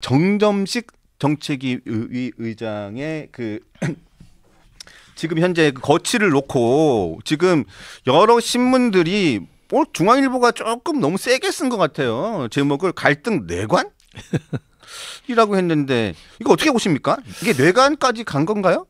정점식 정책위 의장의 의그 지금 현재 그 거치를 놓고 지금 여러 신문들이 뭐 중앙일보가 조금 너무 세게 쓴 것 같아요. 제목을 갈등 내관? 이라고 했는데 이거 어떻게 보십니까? 이게 뇌관까지 간 건가요?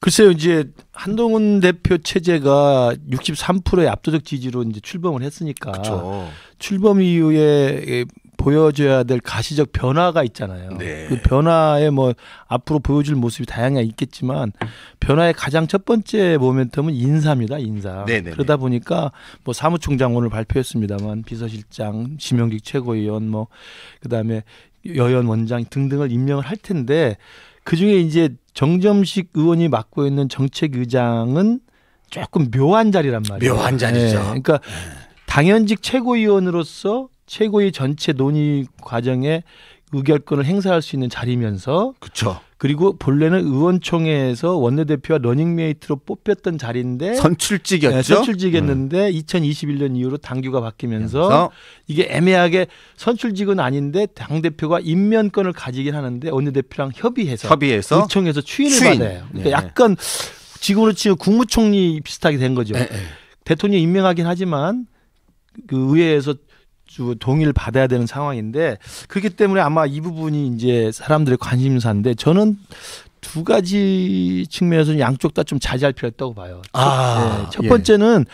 글쎄요 이제 한동훈 대표 체제가 63%의 압도적 지지로 이제 출범을 했으니까 그쵸. 출범 이후에 보여줘야 될 가시적 변화가 있잖아요. 네. 그변화에뭐 앞으로 보여줄 모습이 다양해게 있겠지만 변화의 가장 첫 번째 모멘텀은 인사입니다. 인사. 네네네. 네, 네. 그러다 보니까 뭐 사무총장 오늘 발표했습니다만 비서실장, 지명직 최고위원 뭐 그다음에 여연 원장 등등을 임명을 할 텐데 그중에 이제 정점식 의원이 맡고 있는 정책 의장은 조금 묘한 자리란 말이에요. 묘한 자리죠. 예, 그러니까 네. 그러니까 당연직 최고위원으로서 최고의 전체 논의 과정에 의결권을 행사할 수 있는 자리면서 그렇죠. 그리고 본래는 의원총회에서 원내대표와 러닝메이트로 뽑혔던 자리인데 선출직이었죠. 네, 선출직이었는데 음. 2021년 이후로 당규가 바뀌면서 그래서. 이게 애매하게 선출직은 아닌데 당 대표가 임면권을 가지긴 하는데 원내대표랑 협의해서 협의해서 의총에서 추인을 추인. 받아요. 그러니까 예. 약간 지금으로 치면 국무총리 비슷하게 된 거죠. 예. 네, 네. 대통령 임명하긴 하지만 그 의회에서 동의를 받아야 되는 상황인데 그렇기 때문에 아마 이 부분이 이제 사람들의 관심사인데 저는 두 가지 측면에서는 양쪽 다 좀 자제할 필요가 있다고 봐요. 아, 네. 첫 예. 번째는 예.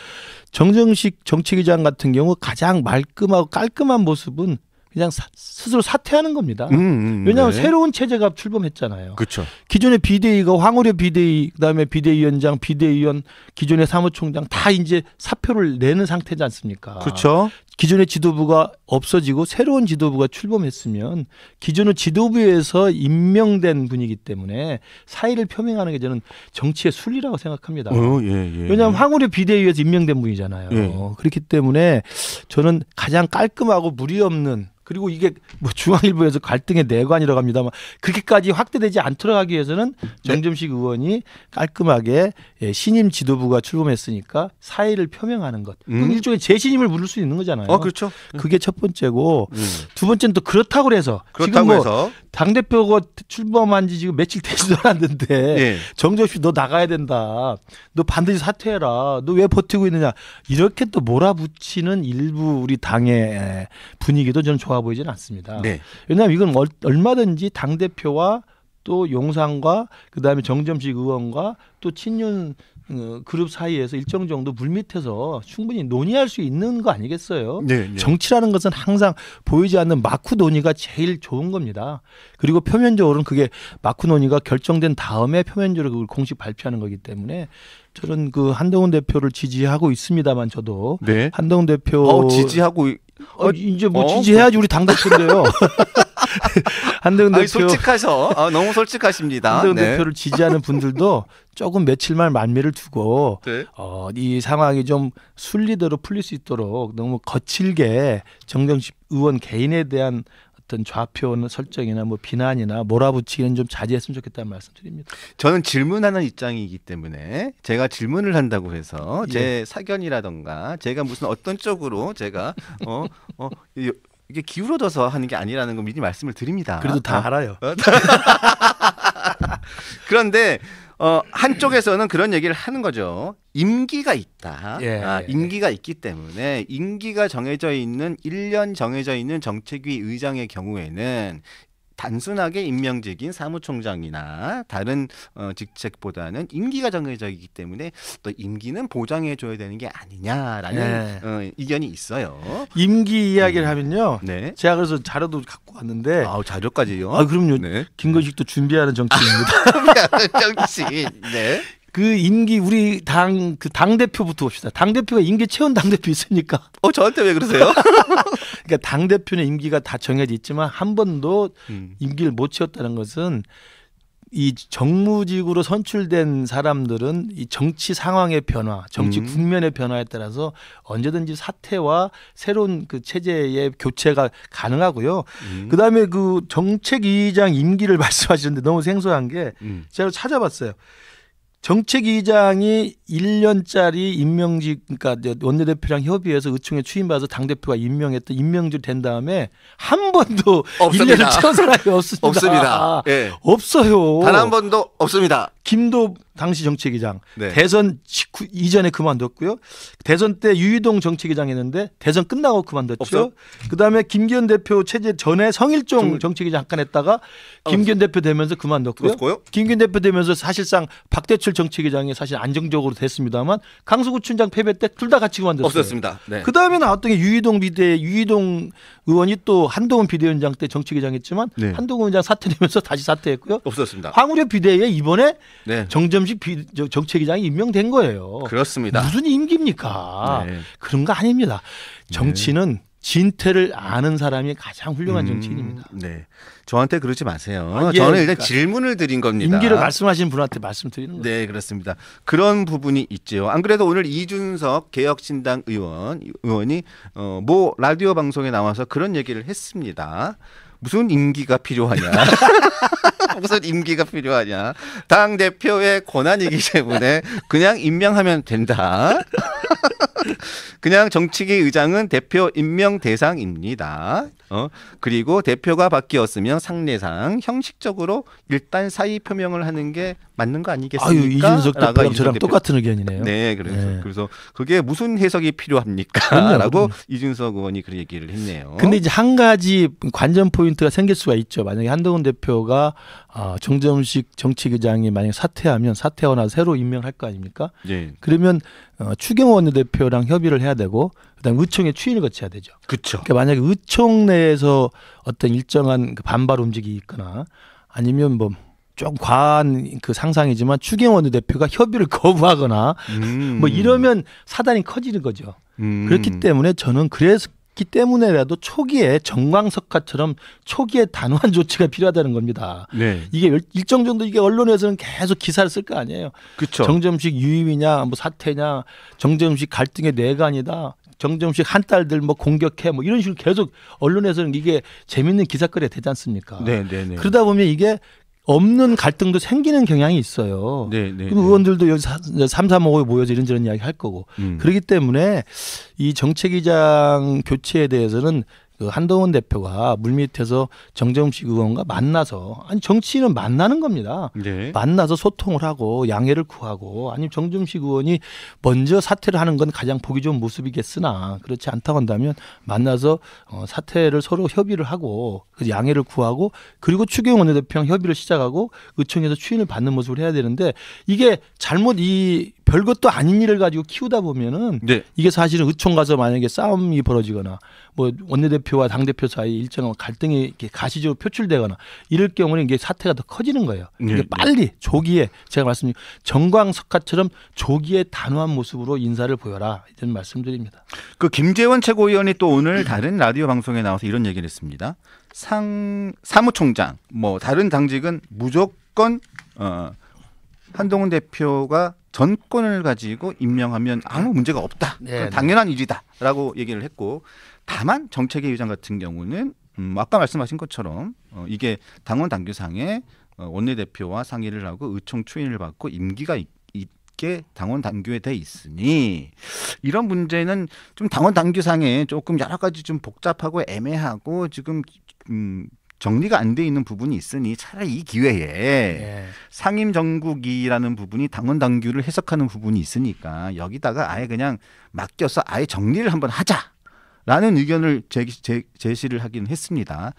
정정식 정치기장 같은 경우 가장 말끔하고 깔끔한 모습은 그냥 사, 스스로 사퇴하는 겁니다. 음, 음, 음 왜냐하면 네. 새로운 체제가 출범했잖아요. 그렇 기존의 비대위가 황우려 비대위, 그다음에 비대위원장, 비대위원, 기존의 사무총장 다 이제 사표를 내는 상태지 않습니까? 그렇죠. 기존의 지도부가 없어지고 새로운 지도부가 출범했으면 기존의 지도부에서 임명된 분이기 때문에 사의를 표명하는 게 저는 정치의 순리라고 생각합니다. 어, 예, 예, 왜냐하면 황우려 비대위에서 임명된 분이잖아요. 예. 그렇기 때문에 저는 가장 깔끔하고 무리 없는 그리고 이게 뭐 중앙일보에서 갈등의 내관이라고 합니다만 그렇게까지 확대되지 않도록 하기 위해서는 네. 정점식 네. 의원이 깔끔하게 예, 신임 지도부가 출범했으니까 사의를 표명하는 것. 음. 일종의 재신임을 물을 수 있는 거잖아요. 어, 어, 그렇죠. 음. 그게 첫 번째고 음. 두 번째는 또 그렇다고 해서 그렇다고 지금 뭐당 대표가 출범한 지 지금 며칠 되지도 않았는데 예. 정정씨 너 나가야 된다. 너 반드시 사퇴해라. 너 왜 버티고 있느냐. 이렇게 또 몰아붙이는 일부 우리 당의 분위기도 저는 좋아 보이지는 않습니다. 네. 왜냐하면 이건 얼마든지 당 대표와 또 용산과 그다음에 정점식 의원과 또 친윤 어, 그룹 사이에서 일정 정도 물밑에서 충분히 논의할 수 있는 거 아니겠어요? 네, 네. 정치라는 것은 항상 보이지 않는 마크 논의가 제일 좋은 겁니다. 그리고 표면적으로는 그게 마크 논의가 결정된 다음에 표면적으로 그걸 공식 발표하는 거기 때문에 저는 그 한동훈 대표를 지지하고 있습니다만 저도 네. 한동훈 대표 어, 지지하고 어, 이제 뭐 어? 지지해야지 우리 당대표인데요. 한대훈 대표 솔직하셔. 아, 너무 솔직하십니다. 한대훈 네. 대표를 지지하는 분들도 조금 며칠만 만미를 두고 네. 어, 이 상황이 좀 순리대로 풀릴 수 있도록 너무 거칠게 정경식 의원 개인에 대한 어떤 좌표는 설정이나 뭐 비난이나 몰아붙이기는 좀 자제했으면 좋겠다는 말씀드립니다. 저는 질문하는 입장이기 때문에 제가 질문을 한다고 해서 제 예. 사견이라던가 제가 무슨 어떤 쪽으로 제가 어, 어 이게 기울어져서 하는 게 아니라는 거 미리 말씀을 드립니다. 그래도 다 어? 알아요. 어? 그런데 어, 한쪽에서는 그런 얘기를 하는 거죠. 임기가 있다. 예, 아, 예, 예. 임기가 예. 있기 때문에 임기가 정해져 있는 1년 정해져 있는 정책위 의장의 경우에는 단순하게 임명직인 사무총장이나 다른 어, 직책보다는 임기가 정해져 있기 때문에 또 임기는 보장해 줘야 되는 게 아니냐라는 네. 어, 이견이 있어요. 임기 이야기를 음. 하면요. 네. 제가 그래서 자료도 갖고 왔는데. 아 자료까지요? 아 그럼요. 네. 김건식도 준비하는 정치입니다. 정치. 네. 그 임기 우리 당 그당 그 대표부터 봅시다. 당 대표가 임기 채운 당 대표 있습니까? 어 저한테 왜 그러세요? 그러니까 당 대표는 임기가 다 정해져 있지만 한 번도 음. 임기를 못 채웠다는 것은 이 정무직으로 선출된 사람들은 이 정치 상황의 변화, 정치 음. 국면의 변화에 따라서 언제든지 사태와 새로운 그 체제의 교체가 가능하고요. 음. 그다음에 그 정책위의장 임기를 말씀하시는데 너무 생소한 게 음. 제가 찾아봤어요. 정책위장이 1년짜리 임명직 그러니까 원내대표랑 협의해서 의총에 취임받아서 당대표가 임명했던 임명직 된 다음에 한 번도 없습니다. 1년을 채운 사람이 없습니다. 없습니다. 예. 없어요. 단 한 번도 없습니다. 김도 당시 정책위장 네. 대선 직후 이전에 그만뒀고요. 대선 때 유희동 정책위장 했는데 대선 끝나고 그만뒀죠. 그다음에 김기현 대표 체제 전에 성일종 정책위장 잠깐 했다가 아, 김기현 대표 되면서 그만뒀고요. 그렇고요? 김기현 대표 되면서 사실상 박대출 정책위장이 사실 안정적으로 됐습니다만 강서구춘장 패배 때 둘 다 같이 그만뒀어요. 없었습니다. 네. 그다음에 나왔던 게 유희동 비대 유희동 의원이 또 한동훈 비대위원장 때 정책위장 했지만 네. 한동훈 위원장 사퇴되면서 다시 사퇴했고요. 없었습니다. 황우려 비대위에 이번에 네. 정점식 비, 정책위장이 임명된 거예요. 그렇습니다. 무슨 임기입니까? 네. 그런 거 아닙니다. 네. 정치는 네. 진퇴를 아는 사람이 가장 훌륭한 음, 정치인입니다. 네. 저한테 그러지 마세요. 아, 예, 저는 일단 그러니까 질문을 드린 겁니다. 임기를 말씀하신 분한테 말씀드리는 거예 네, 그렇습니다. 그런 부분이 있죠안 그래도 오늘 이준석 개혁신당 의원 의원이 어, 모 라디오 방송에 나와서 그런 얘기를 했습니다. 무슨 임기가 필요하냐. 무슨 임기가 필요하냐. 당 대표의 권한이기 때문에 그냥 임명하면 된다. 그냥 정치계 의장은 대표 임명 대상입니다. 어? 그리고 대표가 바뀌었으면 상례상 형식적으로 일단 사의 표명을 하는 게 맞는 거 아니겠습니까? 아유 이준석 대표랑 똑같은 의견이네요. 네, 그래서 네. 그래서 그게 무슨 해석이 필요합니까?라고 이준석 의원이 그 얘기를 했네요. 근데 이제 한 가지 관전 포인트가 생길 수가 있죠. 만약에 한동훈 대표가 어, 정점식 정치기장이 만약 사퇴하면 사퇴하거나 새로 임명할 거 아닙니까? 네. 그러면 어, 추경 원내대표랑 협의를 해야 되고 그다음 의총에 추인을 거쳐야 되죠. 그렇죠. 그러니까 만약에 의총 내에서 어떤 일정한 그 반발 움직이 있거나 아니면 뭐 조금 과한 그 상상이지만 추경 원내대표가 협의를 거부하거나 음. 뭐 이러면 사단이 커지는 거죠. 음. 그렇기 때문에 저는 그래서 기 때문에라도 초기에 정광석화처럼 초기에 단호한 조치가 필요하다는 겁니다. 네. 이게 일정 정도 이게 언론에서는 계속 기사를 쓸 거 아니에요. 그렇죠. 정점식 유임이냐, 뭐 사태냐, 정점식 갈등의 내관이다. 정점식 한 딸들 뭐 공격해 뭐 이런 식으로 계속 언론에서는 이게 재밌는 기사거리가 되지 않습니까? 네, 네, 네. 그러다 보면 이게 없는 갈등도 생기는 경향이 있어요. 네, 네, 그럼 네. 의원들도 여기 삼삼오오에 모여서 이런저런 이야기 할 거고. 음. 그렇기 때문에 이 정책위장 교체에 대해서는 그 한동훈 대표가 물밑에서 정정식 의원과 만나서 아니 정치인은 만나는 겁니다. 네. 만나서 소통을 하고 양해를 구하고 아니면 정정식 의원이 먼저 사퇴를 하는 건 가장 보기 좋은 모습이겠으나 그렇지 않다고 한다면 만나서 어, 사퇴를 서로 협의를 하고 그 양해를 구하고 그리고 추경 원내대표랑 협의를 시작하고 의총에서 추인을 받는 모습을 해야 되는데 이게 잘못 이 별것도 아닌 일을 가지고 키우다 보면은 네. 이게 사실은 의총 가서 만약에 싸움이 벌어지거나 뭐 원내대표와 당 대표 사이 일정한 갈등이 이렇게 가시적으로 표출되거나 이럴 경우는 이게 사태가 더 커지는 거예요. 이게 예, 예. 빨리 조기에 제가 말씀드린 정광석화처럼 조기에 단호한 모습으로 인사를 보여라 이런 말씀드립니다. 그 김재원 최고위원이 또 오늘 다른 라디오 방송에 나와서 이런 얘기를 했습니다. 상 사무총장 뭐 다른 당직은 무조건 어 한동훈 대표가 전권을 가지고 임명하면 아무 문제가 없다. 네, 네. 당연한 일이다라고 얘기를 했고 다만 정책의 위장 같은 경우는 음, 아까 말씀하신 것처럼 어, 이게 당원 당규상에 어, 원내대표와 상의를 하고 의총 추인을 받고 임기가 있, 있게 당원 당규에 돼 있으니 이런 문제는 좀 당원 당규상에 조금 여러 가지 좀 복잡하고 애매하고 지금 음, 정리가 안 돼 있는 부분이 있으니 차라리 이 기회에 예. 상임 정국이라는 부분이 당원 당규를 해석하는 부분이 있으니까 여기다가 아예 그냥 맡겨서 아예 정리를 한번 하자. 라는 의견을 제기, 제, 제시를 하긴 했습니다.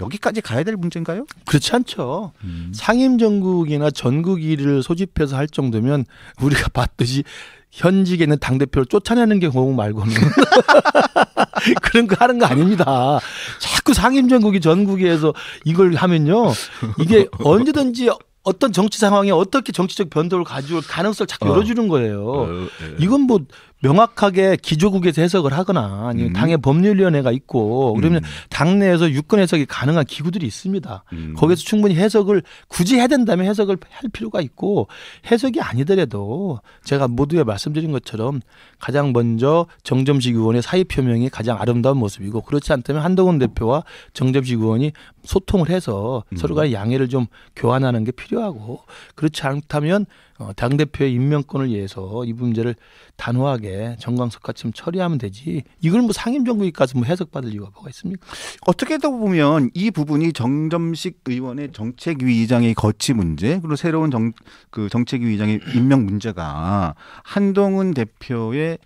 여기까지 가야 될 문제인가요? 그렇지 않죠. 음. 상임전국이나 전국일을 소집해서 할 정도면 우리가 봤듯이 현직에 는 당대표를 쫓아내는 게 경우 말고는 그런 거 하는 거 아닙니다. 자꾸 상임전국이 전국에서 이걸 하면요. 이게 언제든지 어떤 정치 상황에 어떻게 정치적 변동을 가져올 가능성을 자꾸 어. 열어주는 거예요. 어, 예. 이건 뭐 명확하게 기조국에서 해석을 하거나 아니면 음. 당의 법률위원회가 있고 그러면 음. 당내에서 유권 해석이 가능한 기구들이 있습니다. 음. 거기서 에 충분히 해석을 굳이 해야 된다면 해석을 할 필요가 있고 해석이 아니더라도 제가 모두에 말씀드린 것처럼 가장 먼저 정점식 의원의 사의 표명이 가장 아름다운 모습이고 그렇지 않다면 한동훈 대표와 정점식 의원이 소통을 해서 음. 서로 간의 양해를 좀 교환하는 게 필요하고 그렇지 않다면 어, 당대표의 임명권을 위해서 이 문제를 단호하게 정광석 같이 처리하면 되지 이걸 뭐 상임정국에 가서 뭐 해석받을 이유가 뭐가 있습니까? 어떻게 보면 이 부분이 정점식 의원의 정책위의장의 거치 문제 그리고 새로운 정, 그 정책위의장의 임명 문제가 한동훈 대표의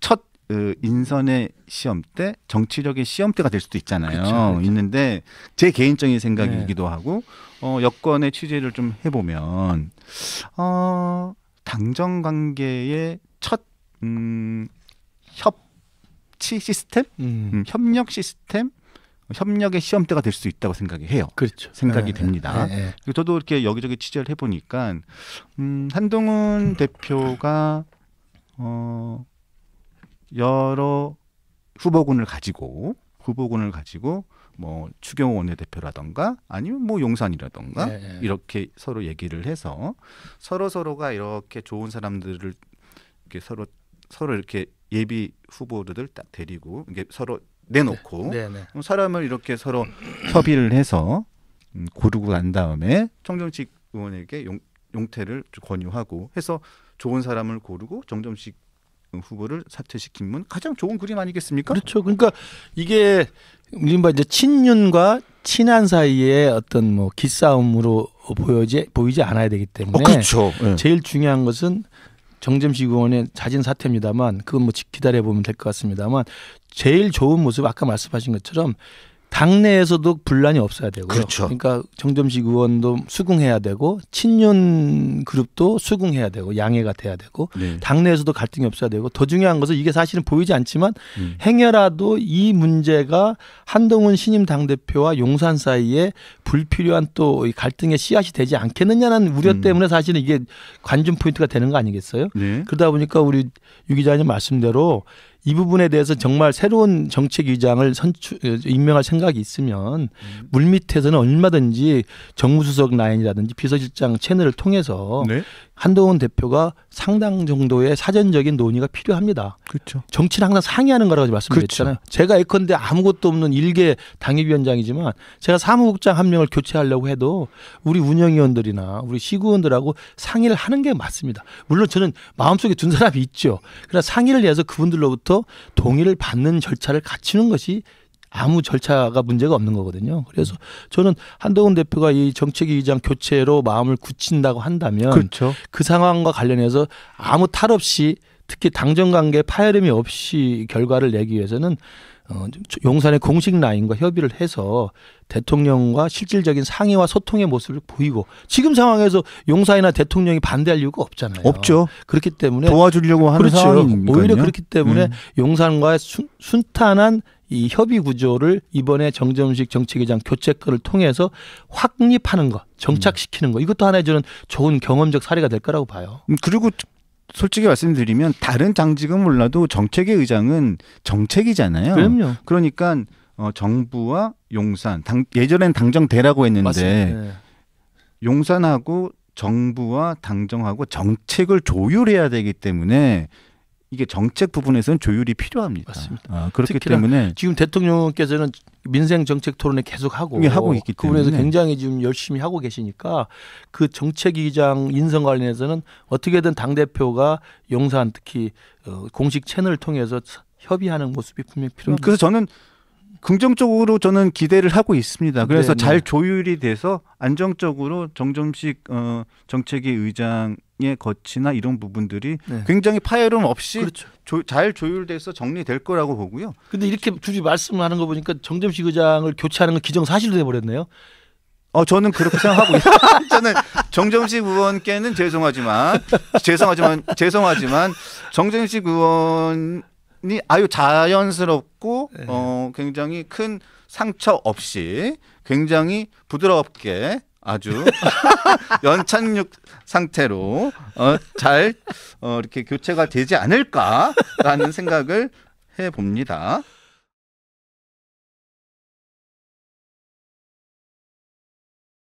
첫그 인선의 시험때 정치력의 시험때가될 수도 있잖아요. 그쵸, 그쵸. 있는데 제 개인적인 생각이기도 네. 하고 어, 여권의 취재를 좀 해보면 어, 당정 관계의 첫 음, 협치 시스템, 음. 음, 협력 시스템 협력의 시험대가 될 수 있다고 생각 해요. 그렇죠. 생각이 네, 됩니다. 네, 네. 네. 저도 이렇게 여기저기 취재를 해보니까 음, 한동훈 대표가 어, 여러 후보군을 가지고 후보군을 가지고 뭐추경 원내대표라던가 아니면 뭐 용산이라던가 네, 네. 이렇게 서로 얘기를 해서 서로 서로가 이렇게 좋은 사람들을 이렇게 서로 서로 이렇게 예비 후보들을 딱 데리고 이게 서로 내놓고 네, 네, 네. 사람을 이렇게 서로 협의를 해서 음, 고르고 난 다음에 청정식 의원에게 용, 용태를 권유하고 해서 좋은 사람을 고르고 정점식 후보를 사퇴시킨면 가장 좋은 그림 아니겠습니까? 그렇죠. 그러니까 이게 우리가 뭐 이제 친윤과 친한 사이에 어떤 뭐 기싸움으로 보여지 보이지 않아야 되기 때문에 어, 그렇죠. 예. 제일 중요한 것은 정점식 의원의 자진 사퇴입니다만 그건 뭐 기다려 보면 될 것 같습니다만 제일 좋은 모습 아까 말씀하신 것처럼 당내에서도 분란이 없어야 되고요. 그렇죠. 그러니까 정점식 의원도 수긍해야 되고 친윤 그룹도 수긍해야 되고 양해가 돼야 되고 네. 당내에서도 갈등이 없어야 되고 더 중요한 것은 이게 사실은 보이지 않지만 음. 행여라도 이 문제가 한동훈 신임 당대표와 용산 사이에 불필요한 또 이 갈등의 씨앗이 되지 않겠느냐는 우려 음. 때문에 사실은 이게 관중 포인트가 되는 거 아니겠어요? 네. 그러다 보니까 우리 유 기자님 말씀대로 이 부분에 대해서 정말 새로운 정책 위장을 선출 어, 임명할 생각이 있으면 음. 물밑에서는 얼마든지 정무수석 라인이라든지 비서실장 채널을 통해서 네? 한동훈 대표가 상당 정도의 사전적인 논의가 필요합니다. 그렇죠. 정치는 항상 상의하는 거라고 말씀드렸잖아요. 그렇죠. 제가 예컨대 아무것도 없는 일개 당협위원장이지만 제가 사무국장 한 명을 교체하려고 해도 우리 운영위원들이나 우리 시구원들하고 상의를 하는 게 맞습니다. 물론 저는 마음속에 둔 사람이 있죠. 그러나 상의를 해서 그분들로부터 동의를 받는 절차를 갖추는 것이 아무 절차가 문제가 없는 거거든요. 그래서 저는 한동훈 대표가 이 정책위 의장 교체로 마음을 굳힌다고 한다면 그렇죠. 그 상황과 관련해서 아무 탈 없이 특히 당정관계 파열음이 없이 결과를 내기 위해서는 어, 용산의 공식 라인과 협의를 해서 대통령과 실질적인 상의와 소통의 모습을 보이고 지금 상황에서 용산이나 대통령이 반대할 이유가 없잖아요. 없죠. 그렇기 때문에 도와주려고 하는 그렇죠. 상황이니까요. 오히려 그렇기 때문에 음. 용산과 순, 탄한 이 협의 구조를 이번에 정점식 정책위장 교체권을 통해서 확립하는 것, 정착시키는 것 이것도 하나의 저는 좋은 경험적 사례가 될 거라고 봐요. 음, 그리고 솔직히 말씀드리면 다른 장직은 몰라도 정책의 의장은 정책이잖아요. 그럼요. 그러니까 어, 정부와 용산, 당, 예전엔 당정대라고 했는데 네. 용산하고 정부와 당정하고 정책을 조율해야 되기 때문에 이게 정책 부분에서는 조율이 필요합니다. 맞습니다. 아, 그렇기 때문에 지금 대통령께서는 민생 정책 토론에 계속 하고 예, 하고 있기 그 때문에 부분에서 굉장히 지금 열심히 하고 계시니까 그 정책위장 인선 관련해서는 어떻게든 당 대표가 용산 특히 어, 공식 채널을 통해서 협의하는 모습이 분명히 음, 필요합니다. 그래서 저는 긍정적으로 저는 기대를 하고 있습니다. 그래서 네, 잘 네. 조율이 돼서 안정적으로 정점식 어, 정책위 의장의 거치나 이런 부분들이 네. 굉장히 파열음 없이 그렇죠. 조, 잘 조율돼서 정리될 거라고 보고요. 근데 이렇게 굳이 말씀하는 거 보니까 정점식 의장을 교체하는 건 기정사실로 돼버렸네요. 어 저는 그렇게 생각하고 있어요. 저는 정정식 의원께는 죄송하지만 죄송하지만 죄송하지만 정정식 의원 아유 자연스럽고 네. 어, 굉장히 큰 상처 없이 굉장히 부드럽게 아주 연착륙 상태로 어, 잘 어, 이렇게 교체가 되지 않을까라는 생각을 해 봅니다.